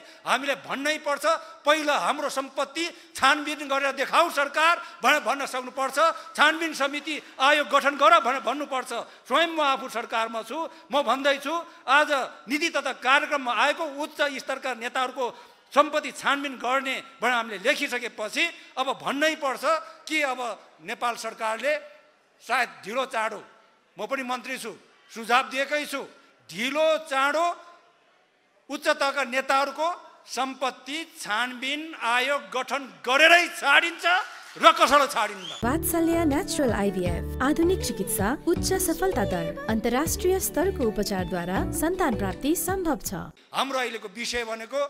हामीले भन्नै पर्छ पहिला हाम्रो सम्पत्ति छानबिन गरेर देखाऊ सरकार भनेर भन्न सक्नुपर्छ छानबिन समिति आयोग गठन गर भनेर भन्नुपर्छ स्वयं म आफू सरकारमा छु म भन्दैछु आज नीति तथा कार्यक्रममा आएको उच्च स्तरका नेताहरूको सम्पत्ति छानबिन गर्ने भनेर हामीले लेखिसकेपछि अब भन्नै पर्छ कि अब नेपाल सरकारले सायद ढिलो चाँडो म पनि मन्त्री छु सुझाव दिएकै छु ढिलो चाँडो उच्च तहका नेताहरूको सम्पत्ति छानबिन आयोग गठन गरेरै छाडिन्छ र नेचुरल आधुनिक चिकित्सा उच्च सफलता दर अन्तर्राष्ट्रिय स्तरको उपचारद्वारा सन्तान प्राप्ति सम्भव छ हाम्रो अहिलेको विषय भनेको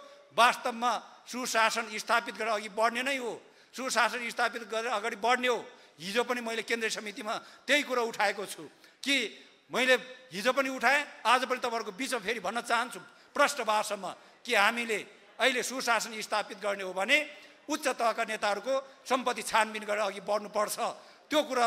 वास्तवमा सुशासन स्थापित गरेर अघि बढ्ने नै हो सुशासन स्थापित गरेर अगाडि बढ्ने हो हिजो पनि मैले केन्द्रीय समितिमा त्यही कुरो उठाएको छु कि मैले हिजो पनि उठाएँ आज पनि तपाईँहरूको बिचमा फेरि भन्न चाहन्छु प्रष्टभाषामा कि हामीले अहिले सुशासन स्थापित गर्ने हो भने उच्च तहका नेताहरूको सम्पत्ति छानबिन गरेर अघि बढ्नुपर्छ त्यो कुरा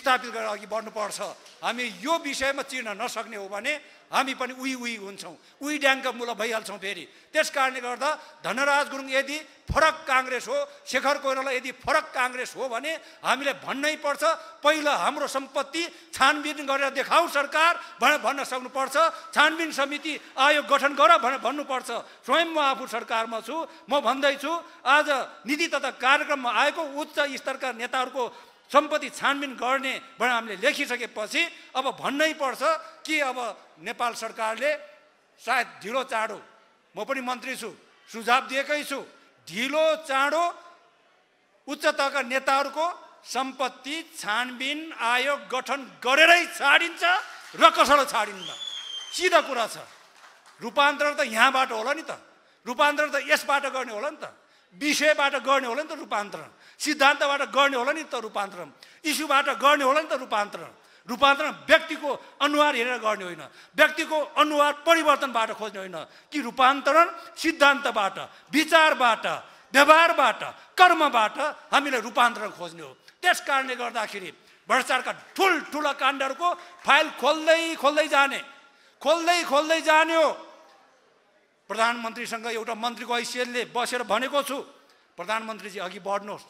स्थापित गरेर अघि बढ्नुपर्छ हामी यो विषयमा चिर्न नसक्ने हो भने हामी पनि उही उही हुन्छौँ उही ड्याङ्क मूल भइहाल्छौँ फेरि त्यस कारणले गर्दा धनराज गुरुङ यदि फरक काङ्ग्रेस हो शेखर कोइराला यदि फरक काङ्ग्रेस हो भने हामीले भन्नै पर्छ पहिला हाम्रो सम्पत्ति छानबिन गरेर देखाऊ सरकार भनेर भन्न सक्नुपर्छ छानबिन समिति आयोग गठन गर भनेर भन्नुपर्छ स्वयं म आफू सरकारमा छु म भन्दैछु आज नीति तथा कार्यक्रममा आएको उच्च स्तरका नेताहरूको सम्पत्ति छानबिन गर्ने भनेर हामीले लेखिसकेपछि अब भन्नै पर्छ कि अब नेपाल सरकारले सायद ढिलो चाँडो म पनि मन्त्री छु सुझाव दिएकै छु ढिलो चाँडो उच्च तहका नेताहरूको सम्पत्ति छानबिन आयोग गठन गरेरै छाडिन्छ र कसैलाई छाडिन्न सिधा कुरा छ रूपान्तरण त यहाँबाट होला नि त रूपान्तरण त यसबाट गर्ने होला नि त विषयबाट गर्ने होला नि त रूपान्तरण सिद्धान्तबाट गर्ने होला नि त रूपान्तरण इस्युबाट गर्ने होला नि त रूपान्तरण रूपान्तरण व्यक्तिको अनुहार हेरेर गर्ने होइन व्यक्तिको अनुहार परिवर्तनबाट खोज्ने होइन कि रूपान्तरण सिद्धान्तबाट विचारबाट व्यवहारबाट कर्मबाट हामीले रूपान्तरण खोज्ने हो त्यस कारणले गर्दाखेरि भ्रष्टाचारका ठुल्ठुला काण्डहरूको फाइल खोल्दै खोल्दै जाने खोल्दै खोल्दै जाने हो प्रधानमन्त्रीसँग एउटा मन्त्रीको हैसियतले बसेर भनेको छु प्रधानमन्त्रीजी अघि बढ्नुहोस्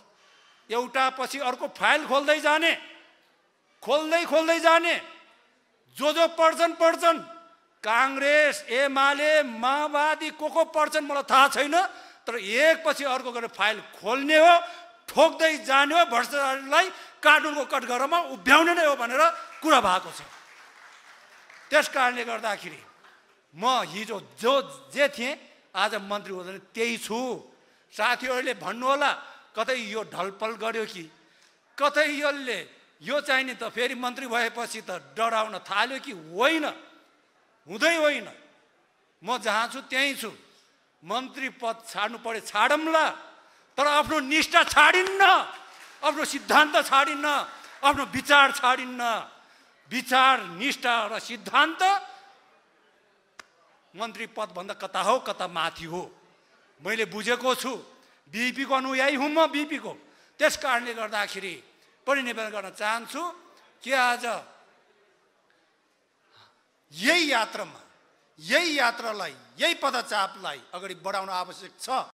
एउटा पछि अर्को फाइल खोल्दै जाने खोल्दै खोल्दै जाने जो जो पढ्छन् पढ्छन् काङ्ग्रेस एमाले माओवादी को को पढ्छन् मलाई थाहा छैन तर एकपछि अर्को गरेर फाइल खोल्ने हो ठोक्दै जाने हो भ्रष्टाचारीलाई कानुनको कटघरमा उभ्याउने नै हो भनेर कुरा भएको छ त्यस कारणले गर्दाखेरि म हिजो जो जे थिएँ आज मन्त्री हुँदैन त्यही छु साथीहरूले भन्नुहोला कतै यो ढलपल गर्यो कि कतै यसले यो चाहिने त फेरि मन्त्री भएपछि त डराउन थाल्यो कि होइन हुँदै होइन म जहाँ छु त्यहीँ छु मन्त्री पद छाड्नु पऱ्यो छाडौँला तर आफ्नो निष्ठा छाडिन्न आफ्नो सिद्धान्त छाडिन्न आफ्नो विचार छाडिन्न विचार निष्ठा र सिद्धान्त मन्त्री पदभन्दा कता हो कता माथि हो मैले बुझेको छु बिपीको अनुयायी हुँ म बिपीको त्यस कारणले गर्दाखेरि पनि निवेदन गर्न चाहन्छु कि आज यही यात्रामा यही यात्रालाई यही पदचापलाई अगाडि बढाउन आवश्यक छ